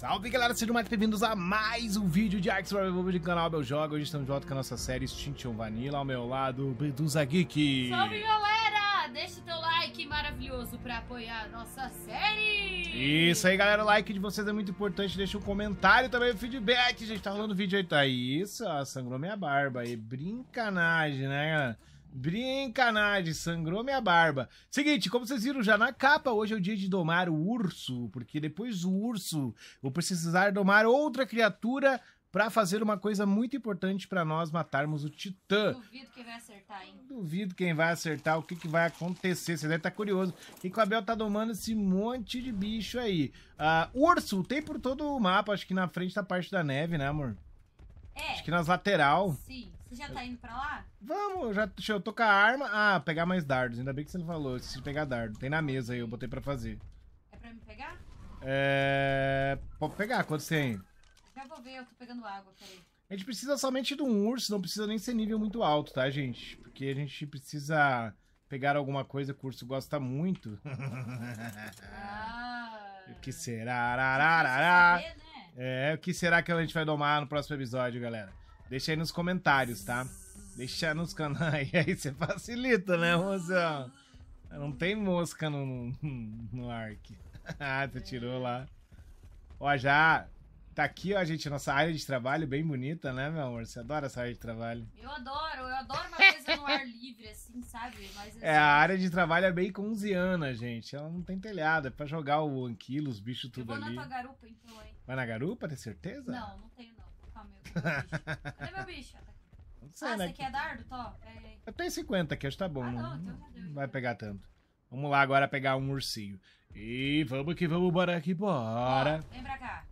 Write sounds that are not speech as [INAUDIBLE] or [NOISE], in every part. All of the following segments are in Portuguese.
Salve galera, sejam mais bem-vindos a mais um vídeo de Ark Survival do canal Meu Jogo. Hoje estamos de volta com a nossa série Extinction Vanilla, ao meu lado, Bedusa Geek. Salve galera, deixa o teu like maravilhoso para apoiar a nossa série. Isso aí galera, o like de vocês é muito importante, deixa um comentário também, o feedback, gente, tá rolando vídeo aí, tá? Isso, ó, sangrou minha barba aí, brincanagem, né galera? brincadeira sangrou minha barba. Seguinte, como vocês viram já na capa, hoje é o dia de domar o urso, porque depois do urso vou precisar domar outra criatura para fazer uma coisa muito importante para nós matarmos o Titã. Duvido quem vai acertar, hein? Duvido quem vai acertar, o que, que vai acontecer. Você deve estar tá curioso. E que o Abel tá domando esse monte de bicho aí. Uh, urso, tem por todo o mapa, acho que na frente da tá parte da neve, né, amor? É. Acho que nas lateral. Sim. Você já tá indo pra lá? Vamos, já, deixa eu tocar a arma. Ah, pegar mais dardos. Ainda bem que você não falou. se pegar dardo. Tem na mesa aí, eu botei pra fazer. É pra me pegar? É. Pode pegar, quanto você tem? Já vou ver, eu tô pegando água, peraí. A gente precisa somente de um urso, não precisa nem ser nível muito alto, tá, gente? Porque a gente precisa pegar alguma coisa que o urso gosta muito. Ah. o que será? Arararará. Saber, né? É, o que será que a gente vai domar no próximo episódio, galera? Deixa aí nos comentários, tá? Deixa nos canais. [LAUGHS] Aí você facilita, né, mozão? Não tem mosca no, no, no [LAUGHS] ah, tu tirou lá. Ó, já tá aqui, ó, gente, nossa área de trabalho bem bonita, né, meu amor? Você adora essa área de trabalho? Eu adoro, eu adoro uma coisa no ar livre, assim, sabe? Mas, assim... É, a área de trabalho é bem conziana, gente. Ela não tem telhado, é pra jogar o anquilo, os bichos tudo ali. Eu vou ali. na tua garupa, então, hein? Vai na garupa, tem certeza? Não, não tenho Cadê meu bicho? sei, ah, né? você quer dardo? Tó, é, é. Eu tenho 50 aqui, acho que tá bom. Ah, não, não, então tá não vai pegar tanto. Vamos lá agora pegar um ursinho. E vamos que vamos, bora que bora. Ó, vem pra cá.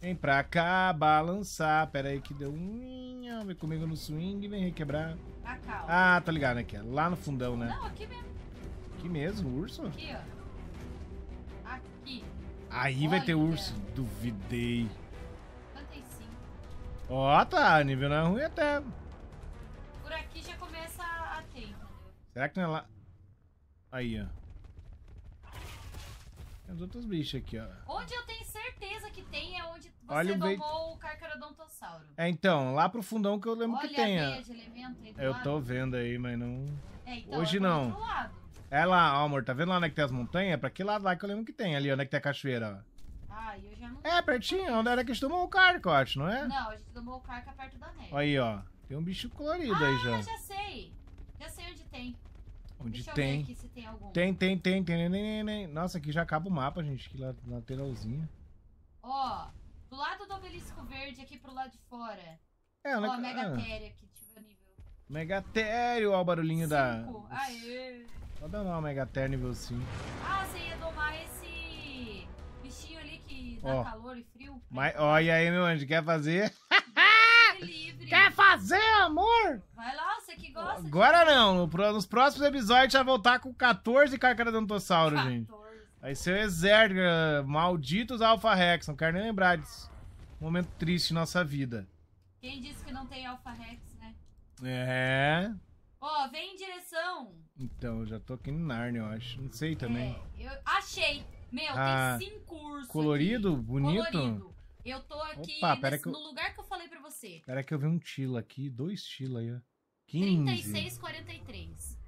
Vem pra cá, balançar. Pera aí que deu um... Vem comigo no swing, vem requebrar. Ah, ah, tá ligado, né? Aqui, é lá no fundão, né? Não, aqui mesmo. Aqui mesmo, urso? Aqui, ó. Aqui. Aí Olha vai ter urso. Deus. Duvidei. Ó, oh, tá. Nível não é ruim até. Por aqui já começa a ter, entendeu? Será que não é lá? Aí, ó. Tem os outros bichos aqui, ó. Onde eu tenho certeza que tem é onde você Olha domou o, ve... o Carcharodontossauro. É, então, lá pro fundão que eu lembro Olha que tem, ó. Eu lado. tô vendo aí, mas não... É, então, Hoje é não. É lá, ó, amor. Tá vendo lá onde é que tem as montanhas? É pra que lado lá que eu lembro que tem ali, onde é que tem a cachoeira, ó eu já não. É, pertinho, onde era que a gente tomou o acho, não é? Não, a gente tomou o é perto da neve. Aí, ó. Tem um bicho colorido ah, aí já. Ah, já sei. Já sei onde tem. Onde Deixa tem. Aqui, tem, tem. Tem, tem, tem, tem, Nossa, aqui já acaba o mapa, gente. Aqui lá, lateralzinho. Ó, do lado do obelisco verde, aqui pro lado de fora. É, né, Ó, a megatério ah. aqui, deixa eu ver o nível. Megatério, ó, o barulhinho Cinco. da. Aê! Pode dar uma megatério nível 5. Ah, você ia domar esse Tá ó. calor e frio? Mas, ó, e aí, meu anjo, quer fazer? Livre. Quer fazer, amor? Vai lá, você que gosta. Agora de... não. Nos próximos episódios tá a gente vai voltar com 14 carcaradantossauro, gente. 14. Vai ser o exército. Eh, malditos Alpha Rex. Não quero nem lembrar disso. momento triste de nossa vida. Quem disse que não tem Alpha Rex, né? É. Ó, oh, vem em direção. Então, eu já tô aqui no Narnia, eu acho. Não sei também. É, eu achei. Meu, ah, tem sim curso. Colorido, aqui. bonito. Colorido. Eu tô aqui Opa, nesse, eu... no lugar que eu falei pra você. Pera que eu vi um Tila aqui, dois Tila aí, ó. 15. 36, 43.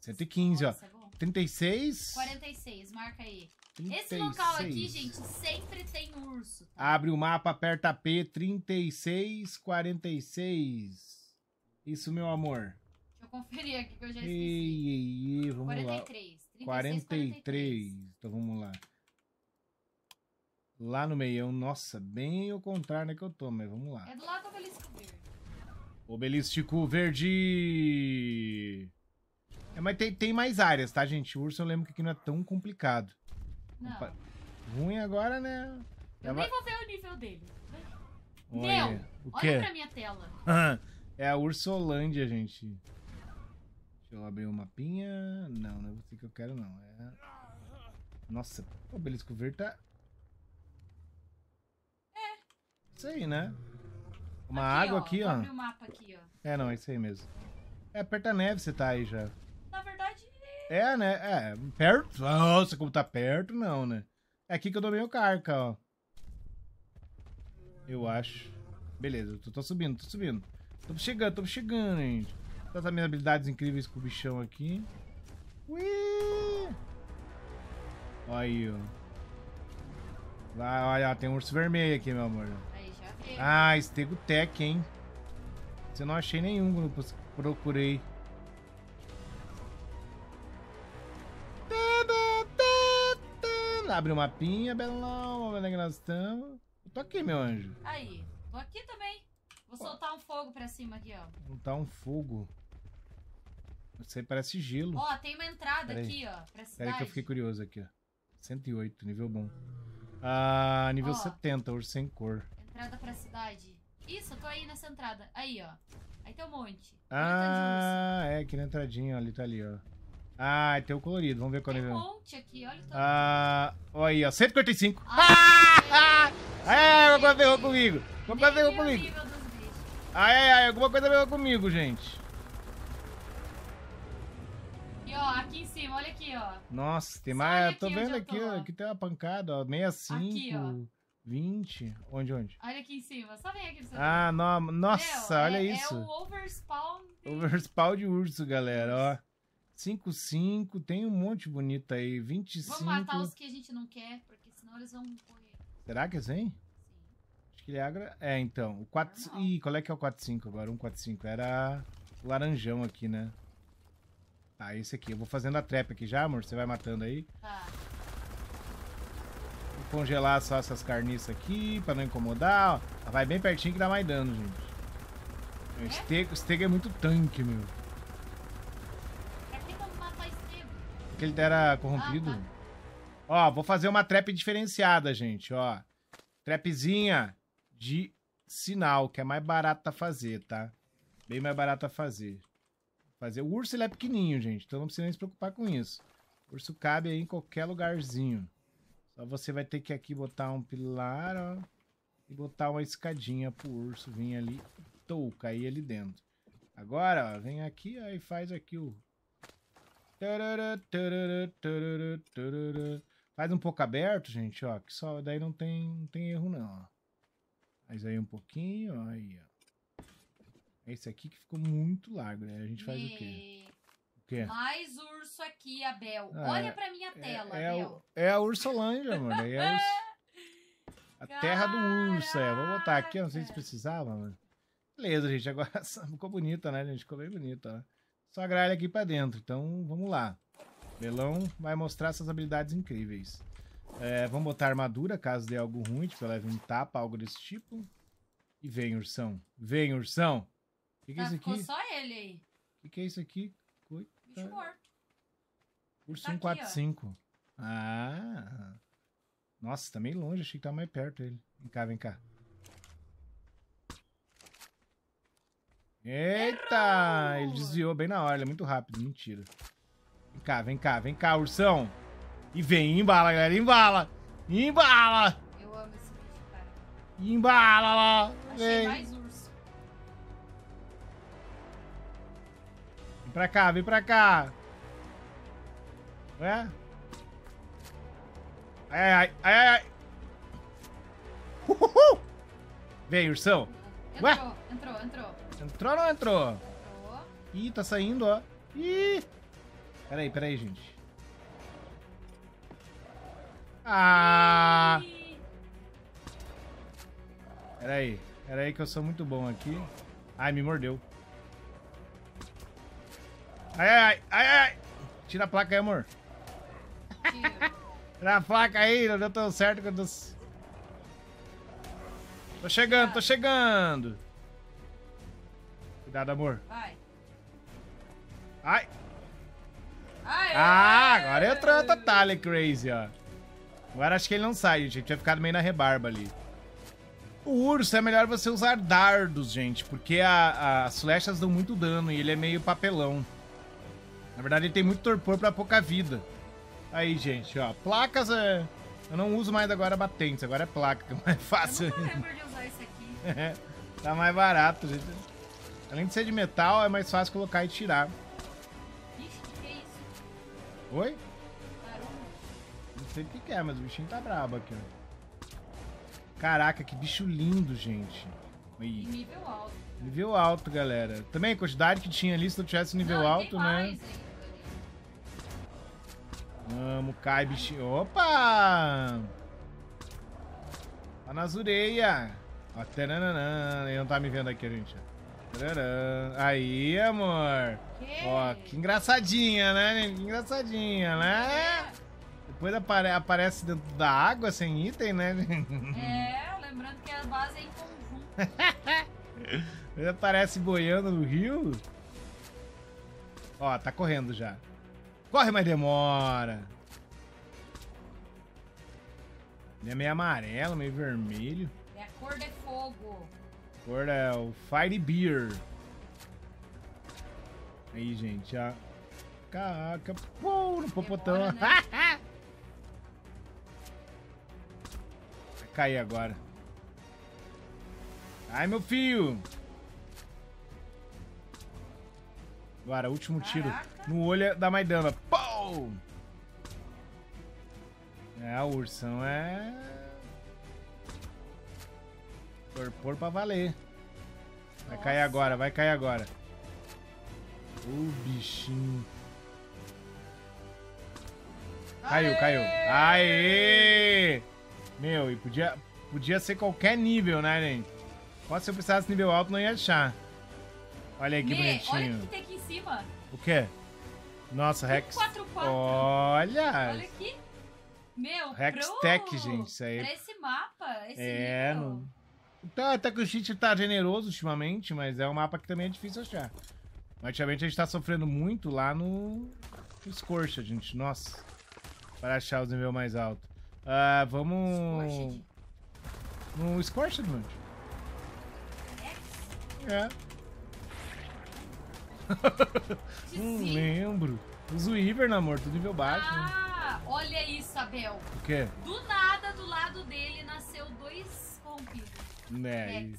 115, Nossa, ó. É 36. 46, marca aí. 36. Esse local aqui, gente, sempre tem urso. Tá? Abre o mapa, aperta P, 36, 46. Isso, meu amor. Deixa eu conferir aqui que eu já esqueci. Ei, ei, ei, vamos 43. lá. 43. 43. Então vamos lá. Lá no meio. nossa, bem ao contrário né, que eu tô, mas vamos lá. É do lado do obelisco verde. Obelístico verde! É, mas tem, tem mais áreas, tá, gente? O urso eu lembro que aqui não é tão complicado. Não. Opa. Ruim agora, né? Eu nem vou ver o nível dele. Olha, Meu, o quê? olha pra minha tela. [LAUGHS] é a Ursolândia, gente. Deixa eu abrir o um mapinha. Não, não é você que eu quero, não. É... Nossa, o belisco verde tá... É. Isso aí, né? Uma aqui, água ó, aqui, ó. o mapa aqui, ó. É, não, é isso aí mesmo. É, aperta neve você tá aí já. Na verdade... É, né? É, perto... Nossa, como tá perto, não, né? É aqui que eu dou o carca, ó. Eu acho. Beleza, tô, tô subindo, tô subindo. Tô chegando, tô chegando, gente. Todas as minhas habilidades incríveis com o bichão aqui. Ui! Olha aí, ó. Vai, olha, tem um urso vermelho aqui, meu amor. Aí, já vi. Ah, Estego hein? Eu não achei nenhum grupo, procurei. Abre o um mapinha, belão, onde é que nós estamos. Eu tô aqui, meu anjo. Aí, tô aqui também. Vou soltar um fogo pra cima aqui, ó. soltar um fogo. Isso aí parece gelo. Ó, tem uma entrada aqui, ó. Pra cidade. Peraí que eu fiquei curioso aqui, ó. 108, nível bom. Ah, nível ó, 70, hoje sem cor. Entrada pra cidade. Isso, eu tô aí nessa entrada. Aí, ó. Aí tem um monte. Ah, é, aqui na entradinha, ó, ali tá ali, ó. Ah, tem o colorido, vamos ver qual tem é. Tem um monte aqui, olha o tamanho. Ah, olha aí, ó, 145. Ai, ah, ah, é, ah é, é, alguma coisa ferrou comigo. Alguma coisa ferrou comigo. Ai, ai, alguma coisa ferrou comigo, gente. Aqui, ó, aqui em cima, olha aqui, ó. Nossa, tem mais. Tô vendo aqui, tô, ó. aqui tem uma pancada, ó. 65. Aqui, ó. 20? Onde, onde? Olha aqui em cima. Só vem aqui pra você Ah, No... nossa, Meu, é olha é, isso. É o overspawn. De... Overspawn de urso, galera, ó. 55, tem um monte bonito aí. 25. Vamos matar os que a gente não quer, porque senão eles vão correr. Será que é vêm? Acho que ele é agra... É, então. O 4... Ih, qual é que é o 4-5 agora? 1-4-5. 145. Era laranjão aqui, né? Tá, esse aqui. Eu vou fazendo a trap aqui já, amor. Você vai matando aí. Tá. Vou congelar só essas carniças aqui, pra não incomodar. Vai bem pertinho que dá mais dano, gente. É? O Stego, é muito tanque, meu. Pra que vamos matar Stego? Porque ele era corrompido. Ah, tá. Ó, vou fazer uma trap diferenciada, gente, ó. Trapzinha de sinal, que é mais barata fazer, tá? Bem mais barata fazer fazer. O urso ele é pequenininho, gente, então não precisa nem se preocupar com isso. O urso cabe aí em qualquer lugarzinho. Só você vai ter que aqui botar um pilar, ó, e botar uma escadinha pro urso vir ali, tou, cair ali dentro. Agora, ó, vem aqui ó, e faz aqui o... Faz um pouco aberto, gente, ó, que só daí não tem, não tem erro não, ó. Faz aí um pouquinho, ó, aí, ó. Esse aqui que ficou muito largo, né? A gente faz e... o quê? O quê? Mais urso aqui, Abel. Ah, Olha é, pra minha é, tela, é, Abel. É a, é a Ursolândia, mano. É a, urs... [LAUGHS] a terra do urso, é. Vou botar aqui, não sei se precisava, mano. Beleza, gente. Agora [LAUGHS] ficou bonita, né, gente? Ficou bem bonita, né? Só gralha aqui pra dentro, então vamos lá. Belão vai mostrar essas habilidades incríveis. É, vamos botar armadura, caso dê algo ruim, tipo, eu leve um tapa, algo desse tipo. E vem, ursão. Vem, ursão. Que que é ah, isso aqui? Ficou só ele aí. O que, que é isso aqui? Coitado. Bicho tá. morto. Urso tá 145. Ah. Nossa, tá meio longe. Achei que tava mais perto ele. Vem cá, vem cá. Eita! Errou! Ele desviou bem na hora. Ele é muito rápido. Mentira. Vem cá, vem cá, vem cá, ursão. E vem, embala, galera. Embala! Embala! Eu amo esse bicho, cara. Embala lá! Achei vem. mais Pra cá, vem pra cá. Ué? Ai, ai, ai, ai, ai. Uhuhu. Vem, ursão. Entrou, Ué? entrou, entrou. Entrou ou não entrou? Entrou. Ih, tá saindo, ó. Ih. Peraí, peraí, gente. Ah. Peraí, peraí que eu sou muito bom aqui. Ai, me mordeu. Ai, ai, ai, ai. Tira a placa aí, amor. Tira a placa aí, não deu tão certo quando... Tô chegando, tô chegando. Cuidado, amor. Vai. Ai. ai ah, agora entrou a Tatalia Crazy, ó. Agora acho que ele não sai, gente. Ele tinha ficado meio na rebarba ali. O urso é melhor você usar dardos, gente, porque a, a, as flechas dão muito dano e ele é meio papelão. Na verdade, ele tem muito torpor para pouca vida. Aí, gente, ó. Placas é... Eu não uso mais agora batentes, agora é placa, que [LAUGHS] é mais fácil. Eu não de usar isso aqui. [LAUGHS] É, tá mais barato, gente. Além de ser de metal, é mais fácil colocar e tirar. Ixi, que é isso? Oi? Não sei o que, que é, mas o bichinho tá brabo aqui, ó. Caraca, que bicho lindo, gente. Aí. Nível alto. Nível alto, galera. Também a quantidade que tinha ali, se não tivesse nível não, alto, né? Vamos, cai, bichinho. Opa! Tá na azureia. Ó, taranana. Ele não tá me vendo aqui, gente. Aí, amor. Que? Ó, que engraçadinha, né, né, Que engraçadinha, né? É. Depois apare aparece dentro da água, sem item, né? É, lembrando que a base é em conjunto. [LAUGHS] Ele [LAUGHS] aparece boiando no rio. Ó, tá correndo já. Corre, mas demora. Ele é meio amarelo, meio vermelho. É, a cor é fogo. A cor é o Fire Beer. Aí, gente, a... Caraca, pô, no popotão. Demora, né? [LAUGHS] Vai cair agora. Ai, meu filho! Agora, último tiro no olho é da Maidana. Pou! É, o ursão é... por pra valer. Vai Nossa. cair agora, vai cair agora. O bichinho. Caiu, Aê! caiu. Aê! Meu, e podia, podia ser qualquer nível, né, gente? Mas se eu precisasse nível alto, não ia achar. Olha aí que bonitinho. Olha o que tem aqui em cima. O quê? Nossa, Rex. 4, 4. Olha! Olha aqui. Meu, Rex pro... Tech, gente, isso aí. Pra esse mapa, esse é, nível. No... Tá, então, até que o cheat tá generoso ultimamente, mas é um mapa que também é difícil achar. Mas, Ultimamente a gente tá sofrendo muito lá no, Scorch, gente. Nossa. Para achar os níveis mais altos. Ah, vamos... Scorched. No Scorched, mano. É. [LAUGHS] Não sim. lembro. Usa o Iver, namor, tudo nível baixo. Né? Ah, né? olha isso, Abel. O quê? Do nada, do lado dele, nasceu dois vampiros. Né, e,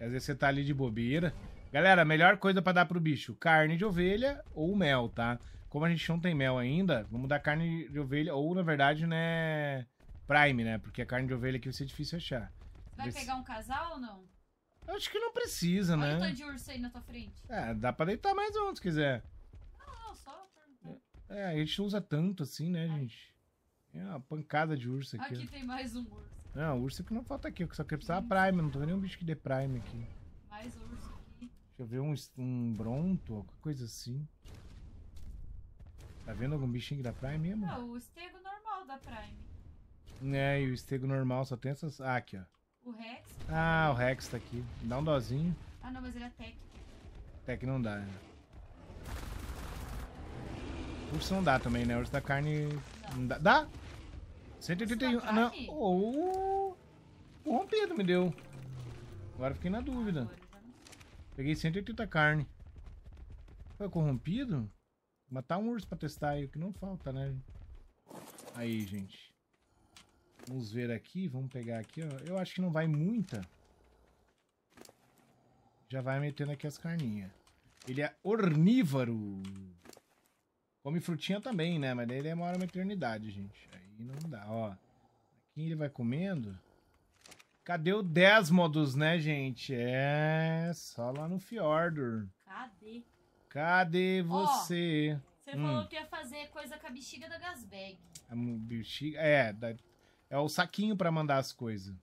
às vezes você tá ali de bobeira. Galera, a melhor coisa para dar pro bicho, carne de ovelha ou mel, tá? Como a gente não tem mel ainda, vamos dar carne de ovelha, ou na verdade, né, prime, né? Porque a carne de ovelha aqui vai ser difícil achar. Vai Esse... pegar um casal ou não? acho que não precisa, Olha né? Olha o tanto de urso aí na tua frente. É, dá pra deitar mais um se quiser. Não, só é, é, a gente usa tanto assim, né, Ai. gente? É uma pancada de urso aqui. Aqui tem mais um urso. Não, urso que não falta aqui, é eu só queria precisar Prime, não tô vendo nenhum bicho que dê Prime aqui. Mais urso aqui. Deixa eu ver um, um Bronto, alguma coisa assim. Tá vendo algum bichinho que dá Prime mesmo? Não, ah, o estego normal da Prime. É, e o estego normal só tem essas... Ah, aqui, ó. O Rex. Ah, o Rex tá aqui. Dá um dozinho. Ah, não, mas ele é tech. Tech não dá, né? Urso não dá também, né? Urso da carne... Não. não dá. Dá? 181. Ah, não. Oh, o rompido me deu. Agora fiquei na dúvida. Peguei 180 carne. Foi corrompido? Matar um urso pra testar aí, o que não falta, né? Aí, gente. Vamos ver aqui, vamos pegar aqui, ó. Eu acho que não vai muita. Já vai metendo aqui as carninhas. Ele é ornívoro. Come frutinha também, né? Mas daí demora é uma eternidade, gente. Aí não dá, ó. Aqui ele vai comendo. Cadê o Desmodus, né, gente? É só lá no Fjordor. Cadê? Cadê você? Oh, você hum. falou que ia fazer coisa com a bexiga da Gasbag. A bexiga... É, da é o saquinho para mandar as coisas.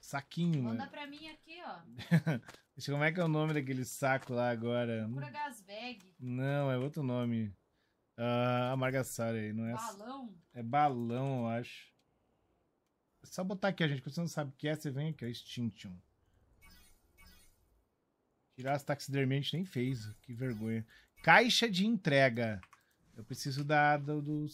Saquinho. Manda né? pra mim aqui, ó. [LAUGHS] Deixa como é que é o nome daquele saco lá agora? Procura Gasbag. Não, é outro nome. Ah, amargaçara aí, não é? Balão? É balão, eu acho. É só botar aqui, a gente. Quando você não sabe o que é, você vem aqui, ó. Extinction. Tirar as taxidermias a gente nem fez. Que vergonha. Caixa de entrega. Eu preciso da, do, do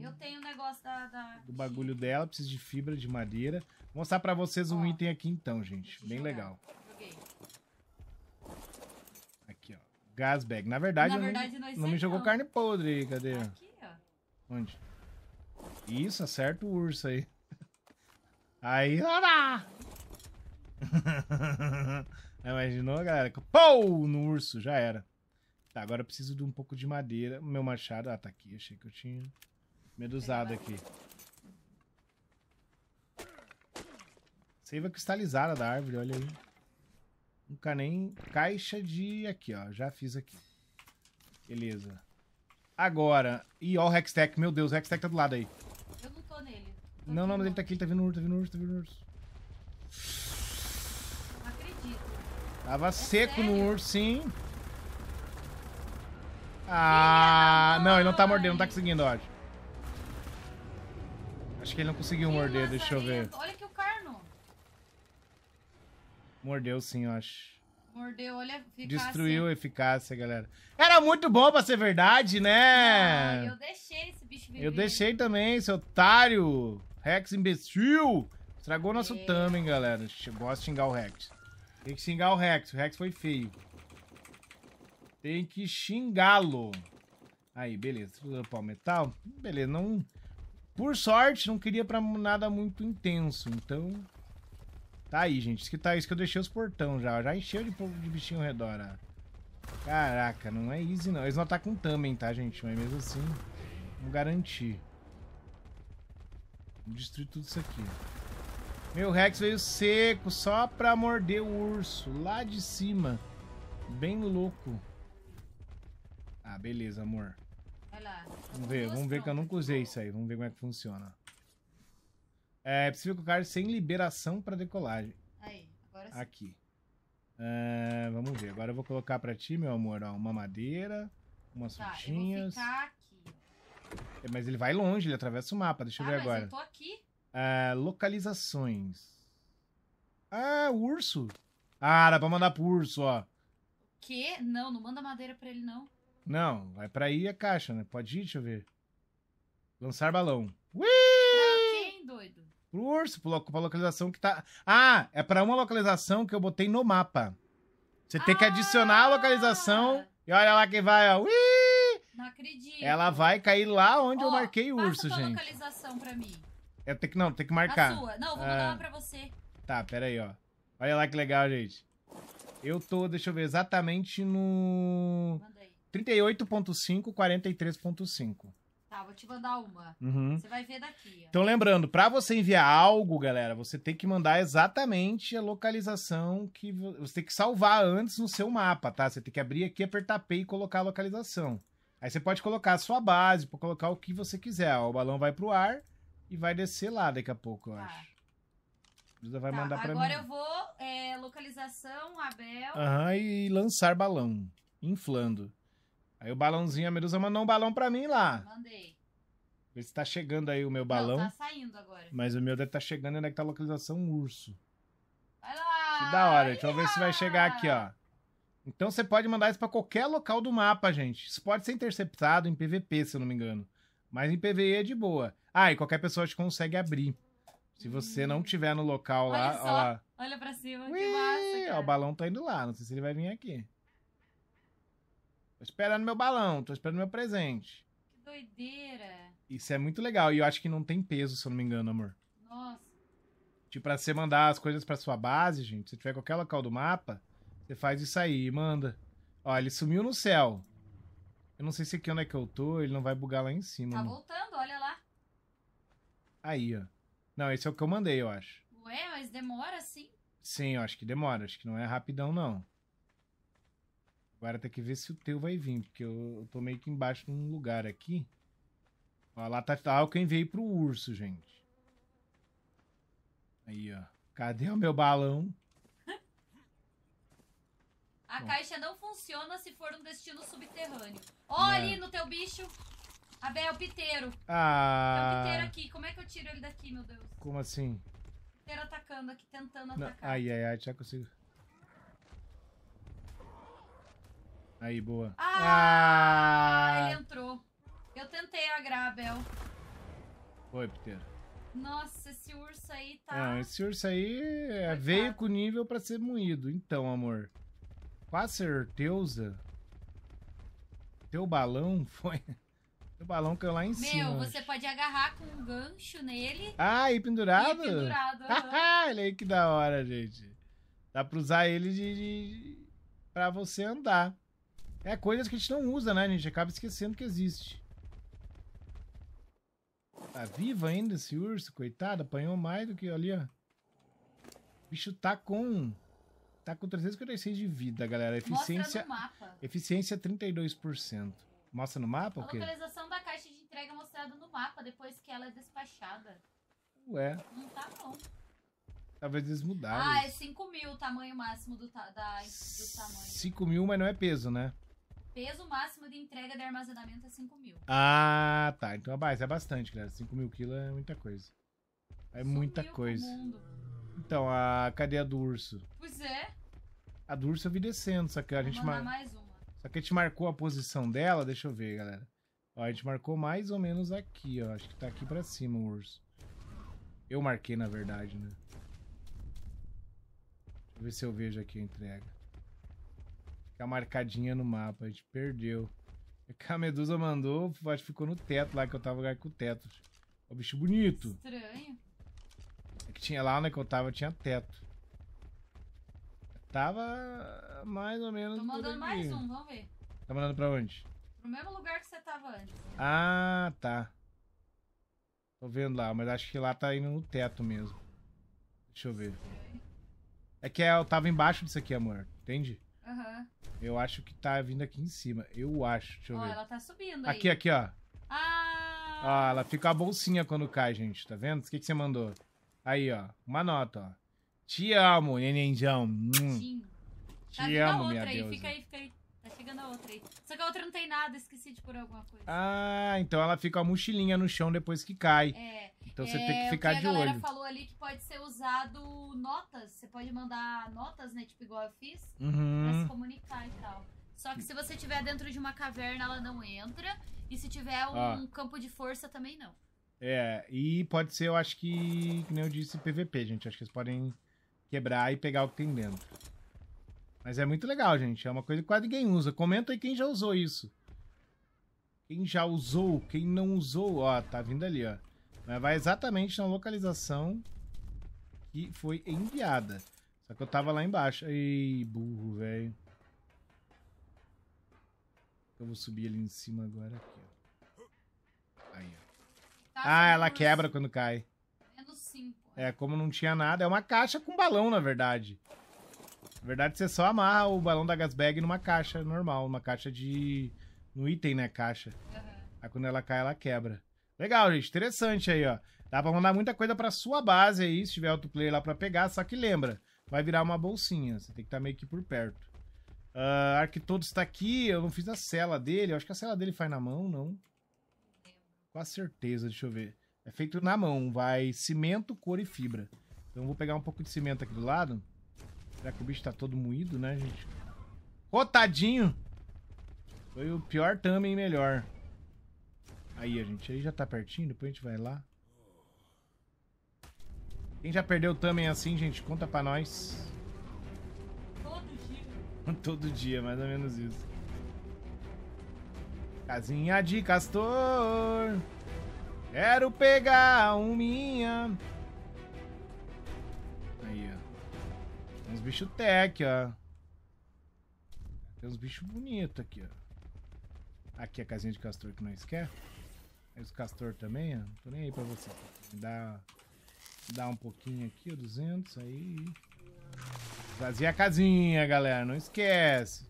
Eu tenho o um negócio da, da, Do bagulho dela, preciso de fibra, de madeira. Vou mostrar pra vocês um item aqui então, gente. Bem jogar. legal. Joguei. Aqui, ó. Gas bag. Na verdade, Na verdade não, não me jogou não. carne podre. Cadê? Aqui, ó. Onde? Isso, acerta o urso aí. Aí, lá! [LAUGHS] Imaginou, galera? Pou! No urso, já era. Tá, agora eu preciso de um pouco de madeira. Meu machado... Ah, tá aqui. Achei que eu tinha medusado aqui. Seiva cristalizada da árvore, olha aí. Nunca nem... Caixa de... Aqui, ó. Já fiz aqui. Beleza. Agora... Ih, ó o Hextech. Meu Deus, o Hextech tá do lado aí. Eu não tô nele. Tô não, não, mas ele tá aqui. Ele tá vindo urso, tá vindo urso, tá vindo urso. Não acredito. Tava é seco sério? no urso, sim. Ah, não, ele não tá mordendo, não tá conseguindo, eu acho. Acho que ele não conseguiu morder, deixa eu ver. Olha aqui o carno. Mordeu sim, eu acho. Mordeu, olha eficácia. Destruiu a eficácia, galera. Era muito bom pra ser verdade, né? eu deixei esse bicho viver. Eu deixei também, seu otário. Rex imbecil. Estragou nosso é. tamanho, galera. Gosto de xingar o Rex. Tem que xingar o Rex. O Rex foi feio. Tem que xingá-lo. Aí, beleza. tudo pau metal. Beleza, não... Por sorte, não queria pra nada muito intenso, então... Tá aí, gente. Isso que tá isso que eu deixei os portão já. Já encheu de, de bichinho ao redor, ó. Caraca, não é easy, não. Eles não atacam também, tá, gente? Mas mesmo assim, vamos garantir. Vamos destruir tudo isso aqui. Meu Rex veio seco, só pra morder o urso. Lá de cima. Bem louco. Ah, beleza, amor. Vai lá. Vamos ver, vamos ver que eu nunca usei isso aí. Vamos ver como é que funciona. É, é possível colocar sem liberação para decolagem. Aí, agora sim. Aqui. É, vamos ver. Agora eu vou colocar para ti, meu amor, ó, uma madeira, umas tá, frutinhas. aqui, é, mas ele vai longe, ele atravessa o mapa. Deixa eu ah, ver agora. Eu tô aqui. É, localizações. Ah, urso. Ah, dá pra mandar pro urso, ó. Que? Não, não manda madeira pra ele, não. Não, vai pra aí a caixa, né? Pode ir, deixa eu ver. Lançar balão. Ui! Pra quem, doido? Pro urso, pra localização que tá. Ah, é pra uma localização que eu botei no mapa. Você tem ah! que adicionar a localização e olha lá quem vai, ó. Ui! Não acredito. Ela vai cair lá onde oh, eu marquei o urso, gente. localização pra mim. Eu é, tenho que, não, tem que marcar. A sua. Não, vou mandar ah. uma pra você. Tá, pera aí, ó. Olha lá que legal, gente. Eu tô, deixa eu ver, exatamente no... Manda 38.5, 43.5. Tá, vou te mandar uma. Uhum. Você vai ver daqui. Ó. Então, lembrando, para você enviar algo, galera, você tem que mandar exatamente a localização que você tem que salvar antes no seu mapa, tá? Você tem que abrir aqui, apertar P e colocar a localização. Aí você pode colocar a sua base, pode colocar o que você quiser. Ó, o balão vai pro ar e vai descer lá daqui a pouco, eu tá. acho. Duda vai tá, mandar para mim. Agora eu vou é, localização, Abel. Aham, e lançar balão, inflando. Aí o balãozinho, a Medusa mandou um balão pra mim lá. Mandei. Vê se tá chegando aí o meu balão. Não, tá saindo agora. Mas o meu deve tá chegando onde que tá a localização urso. Vai lá! Que da hora. Deixa eu ver se vai ah! chegar aqui, ó. Então você pode mandar isso pra qualquer local do mapa, gente. Isso pode ser interceptado em PVP, se eu não me engano. Mas em PVE é de boa. Ah, e qualquer pessoa te consegue abrir. Se você hum. não tiver no local olha lá, só. ó lá. Olha pra cima, Ui, que massa, cara. Ó, o balão tá indo lá, não sei se ele vai vir aqui esperando meu balão, tô esperando meu presente. Que doideira. Isso é muito legal. E eu acho que não tem peso, se eu não me engano, amor. Nossa. Tipo, pra você mandar as coisas pra sua base, gente, se tiver qualquer local do mapa, você faz isso aí e manda. Ó, ele sumiu no céu. Eu não sei se aqui onde é que eu tô, ele não vai bugar lá em cima. Tá amor. voltando, olha lá. Aí, ó. Não, esse é o que eu mandei, eu acho. Ué, mas demora sim? Sim, eu acho que demora. Acho que não é rapidão, não. Agora tem que ver se o teu vai vir, porque eu, tô meio que embaixo num lugar aqui. Ó, lá tá, tá quem veio pro urso, gente. Aí, ó. Cadê o meu balão? A Bom. caixa não funciona se for um destino subterrâneo. Olha é. ali no teu bicho. Abel, piteiro. Ah. Tem o piteiro aqui. Como é que eu tiro ele daqui, meu Deus? Como assim? Piteiro atacando aqui, tentando não. atacar. Ai, ai, ai, já consigo. Aí, boa. Ah, ah, Ele entrou. Eu tentei agrar a Bel. Foi, Peter. Nossa, esse urso aí tá... Não, é, esse urso aí é, veio com nível pra ser moído. Então, amor. Quase, certeza... Teu balão [LAUGHS] foi... Teu balão caiu lá em Meu, cima. Meu, você pode agarrar com um gancho nele. Ah, e pendurado? E pendurado. [LAUGHS] Olha aí que da hora, gente. Dá pra usar ele de, de... pra você andar. É coisas que a gente não usa, né? A gente acaba esquecendo que existe. Tá viva ainda esse urso, coitado. Apanhou mais do que ali, ó. O bicho tá com... Tá com 356 de vida, galera. Eficiência... Mostra no mapa. Eficiência 32%. Mostra no mapa o quê? localização da caixa de entrega é mostrada no mapa depois que ela é despachada. Ué. Não tá bom. Talvez eles mudaram. Ah, é 5 mil o tamanho máximo do, ta da, do tamanho. 5 mil, mas não é peso, né? Peso máximo de entrega de armazenamento é 5 mil. Ah, tá. Então base é bastante, galera. 5 mil quilos é muita coisa. É muita coisa. Então, a cadeia do urso? Pois é. A do urso eu vi descendo, só que a Vou gente mar... mais uma. Só que a gente marcou a posição dela, deixa eu ver, galera. Ó, a gente marcou mais ou menos aqui, ó. Acho que tá aqui pra cima o urso. Eu marquei, na verdade, né? Deixa eu ver se eu vejo aqui a entrega ficar marcadinha no mapa. A gente perdeu. A medusa mandou, acho que ficou no teto lá, que eu tava com o teto. Ó, bicho bonito. Estranho. É que tinha lá, né, que eu tava, tinha teto. tava mais ou menos... Tô mandando mais um, vamos ver. Tá mandando pra onde? Pro mesmo lugar que você tava antes. Ah, tá. Tô vendo lá, mas acho que lá tá indo no teto mesmo. Deixa eu ver. É que é, eu tava embaixo disso aqui, amor. Entende? Uhum. Eu acho que tá vindo aqui em cima. Eu acho. Deixa eu ó, ver. ela tá subindo aí. Aqui, aqui, ó. Ah! Ó, ela fica a bolsinha quando cai, gente. Tá vendo? O que, que você mandou? Aí, ó. Uma nota, ó. Te amo, nenenjão. Sim. Tá Te tá amo, minha aí. Deusa. Fica aí, fica aí outra aí. Só que a outra não tem nada, esqueci de pôr alguma coisa. Ah, então ela fica a mochilinha no chão depois que cai. É. Então você é, tem que ficar de olho. A galera falou ali que pode ser usado notas. Você pode mandar notas, né? Tipo, igual eu fiz, uhum. pra se comunicar e tal. Só que se você tiver dentro de uma caverna, ela não entra. E se tiver um, ah. campo de força, também não. É, e pode ser, eu acho que, como nem eu disse, PVP, gente. Acho que eles podem quebrar e pegar o que tem dentro. Mas é muito legal, gente. É uma coisa que quase ninguém usa. Comenta aí quem já usou isso. Quem já usou, quem não usou. Ó, tá vindo ali, ó. Mas vai exatamente na localização que foi enviada. Só que eu tava lá embaixo. Ei, burro, velho. Eu vou subir ali em cima agora. Aqui, ó. Aí, ó. Tá ah, ela quebra quando cai. É, né? como não tinha nada. É uma caixa com balão, na verdade. Na verdade, você só amarra o balão da gasbag numa caixa normal, numa caixa de. no item, né? Caixa. Uhum. Aí quando ela cai, ela quebra. Legal, gente. Interessante aí, ó. Dá pra mandar muita coisa pra sua base aí, se tiver player lá pra pegar. Só que lembra, vai virar uma bolsinha. Você tem que estar tá meio que por perto. Uh, ah, Arquitodo está aqui. Eu não fiz a cela dele. Eu acho que a cela dele faz na mão, não. Com certeza, deixa eu ver. É feito na mão, vai cimento, cor e fibra. Então eu vou pegar um pouco de cimento aqui do lado. Será que o bicho tá todo moído, né, gente? Rotadinho! Foi o pior também melhor. Aí, a gente, aí já tá pertinho, depois a gente vai lá. Quem já perdeu também assim, gente, conta pra nós. Todo dia. [LAUGHS] Todo dia, mais ou menos isso. Casinha de castor. Quero pegar um minha. Tem uns bichos tech, ó. Tem uns bichos bonitos aqui, ó. Aqui é a casinha de castor que nós quer. Aí os castor também, ó. tô nem aí pra você. Me dá, me dá um pouquinho aqui, ó. 200, aí... Vazia a casinha, galera. Não esquece.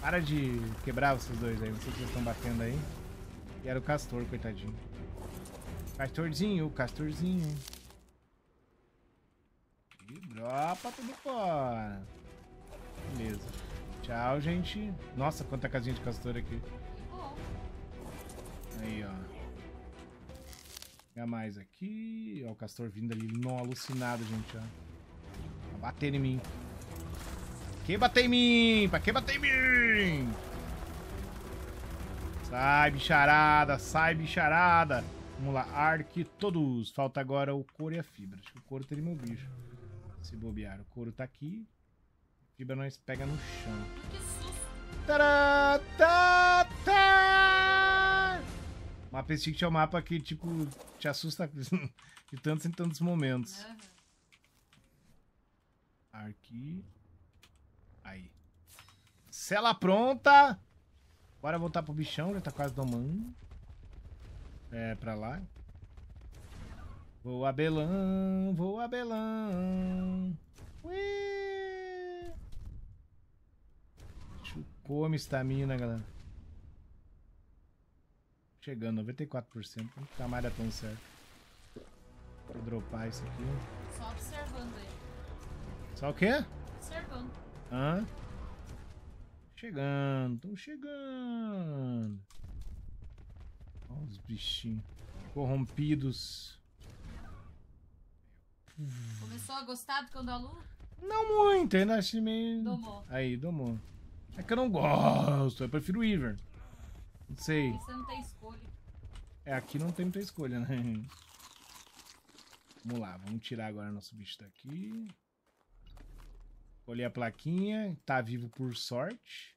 Para de quebrar vocês dois aí. Não sei se vocês estão batendo aí. E era o castor, coitadinho. Castorzinho, castorzinho. Opa, tudo fora. Beleza. Tchau, gente. Nossa, quanta casinha de castor aqui. Aí, ó. Pegar mais aqui. Ó, o castor vindo ali. Não, alucinado, gente, ó. Tá batendo em mim. Pra que bater em mim? Pra que bater em mim? Sai, bicharada. Sai, bicharada. Vamos lá, Arc todos. Falta agora o couro e a fibra. Acho que o couro teria meu bicho. Se bobear, o couro tá aqui. Fibra nós pega no chão. Que susto! tá, tá. Mapa Stick é um mapa que, tipo, te assusta [LAUGHS] de tantos em tantos momentos. Aqui. Aí. Cela pronta! Bora voltar pro bichão, já tá quase domando. É, pra lá. Vou Abelão, vou Abelão. Chocou a minha estamina, galera. Chegando, 94%. Tá mais dando tão certo. Vou dropar isso aqui. Só observando aí. Só o quê? Observando. Hã? Chegando, estão chegando. Olha os bichinhos. Corrompidos. Começou a gostar do Candalu? Não muito, ainda achei meio. Domou. Aí, domou. É que eu não gosto, eu prefiro o Ivern. Não sei. Você não tem escolha. É, aqui não tem muita escolha, né? Vamos lá, vamos tirar agora nosso bicho daqui. Olhei a plaquinha, tá vivo por sorte.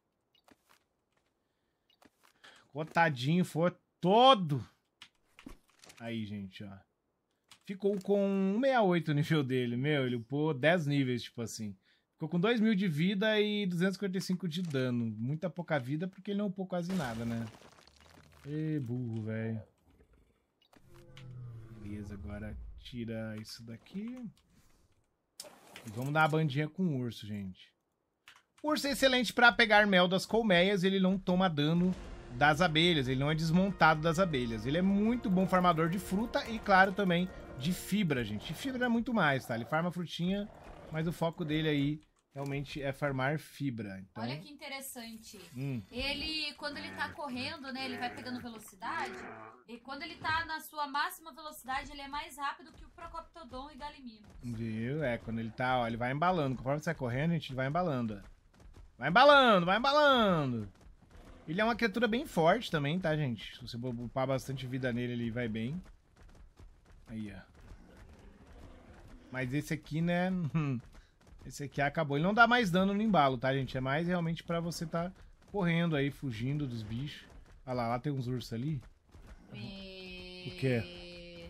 Cotadinho foi todo. Aí, gente, ó ficou com 168 o nível dele, meu, ele upou 10 níveis, tipo assim. Ficou com 2 mil de vida e 255 de dano. Muita pouca vida porque ele não upou quase nada, né? Ê, burro, velho. Beleza, agora tira isso daqui. E vamos dar uma bandinha com o urso, gente. O urso é excelente para pegar mel das colmeias, ele não toma dano das abelhas, ele não é desmontado das abelhas. Ele é muito bom farmador de fruta e, claro, também de fibra, gente. E fibra é muito mais, tá? Ele farma frutinha, mas o foco dele aí realmente é farmar fibra. Então... Olha que interessante. Hum. Ele, quando ele tá correndo, né, ele vai pegando velocidade, e quando ele tá na sua máxima velocidade, ele é mais rápido que o Procoptodon e Galimino. Viu? É, quando ele tá, ó, ele vai embalando. Conforme você vai correndo, a gente vai embalando, ó. Vai embalando, vai embalando! Ele é uma criatura bem forte também, tá, gente? Se você poupar bastante vida nele, ele vai bem. Aí, ó. Mas esse aqui, né... [LAUGHS] Esse aqui acabou. Ele não dá mais dano no embalo, tá, gente? É mais realmente pra você tá correndo aí, fugindo dos bichos. Olha lá, lá tem uns ursos ali. Me... O quê?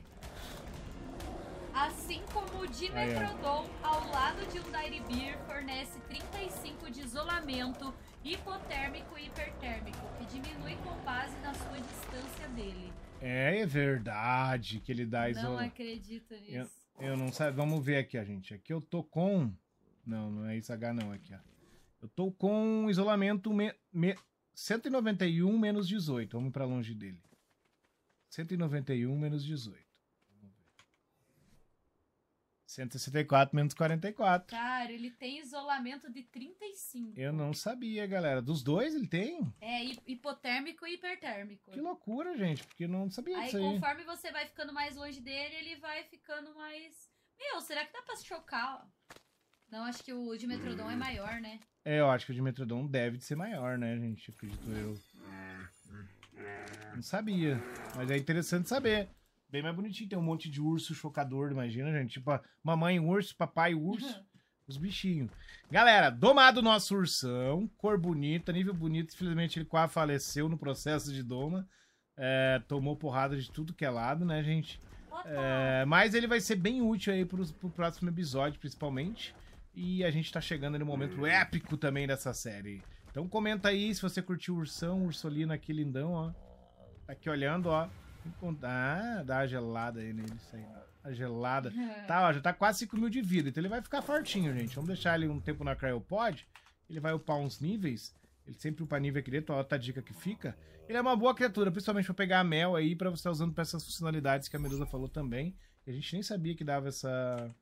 Assim como o Dimetrodon, ao lado de um Dairibir, fornece 35 de isolamento hipotérmico e hipertérmico, que diminui com base na sua distância dele. É, é verdade que ele dá isolamento. Não acredito nisso. Eu, eu, não sei. Vamos ver aqui, gente. Aqui eu tô com. Não, não é isso H, não. Aqui, ó. Eu tô com isolamento me... Me... 191 menos 18. Vamos para longe dele. 191 menos 18. 164 menos 44. Cara, ele tem isolamento de 35. Eu não sabia, galera. Dos dois ele tem? É, hipotérmico e hipertérmico. Que loucura, gente, porque eu não sabia aí, disso aí. conforme você vai ficando mais longe dele, ele vai ficando mais... Meu, será que dá pra chocar? Não, acho que o de Metrodon é maior, né? É, eu acho que o de Metrodon deve de ser maior, né, gente? Acredito eu. Não sabia. Mas é interessante saber bem mais bonitinho. Tem um monte de urso chocador, imagina, gente. Tipo, mamãe urso, papai urso. [LAUGHS] Os bichinhos. Galera, domado nosso ursão, cor bonita, nível bonito. Infelizmente ele quase faleceu no processo de doma. É, tomou porrada de tudo que é lado, né, gente? É, mas ele vai ser bem útil aí pro, pro próximo episódio, principalmente. E a gente tá chegando no momento hum. épico também dessa série. Então comenta aí se você curtiu o Ursão, o Ursolino aqui lindão, ó. Tá aqui olhando, ó. Ah, dá uma gelada aí nele, isso aí. A gelada. É. Tá, ó, já tá quase 5 mil de vida. Então ele vai ficar fortinho, gente. Vamos deixar ele um tempo na Cryopod. Ele vai upar uns níveis. Ele sempre upa nível aqui dentro, a outra dica que fica. Ele é uma boa criatura, principalmente pra pegar a mel aí, pra você estar tá usando pra essas funcionalidades que a Medusa falou também. A gente nem sabia que dava essa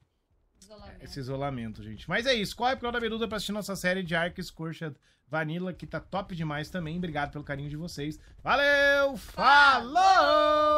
Isolamento. Esse isolamento, gente. Mas é isso. Corre pro canal da Beruda pra assistir nossa série de Arca Escorcha Vanilla, que tá top demais também. Obrigado pelo carinho de vocês. Valeu! Falou!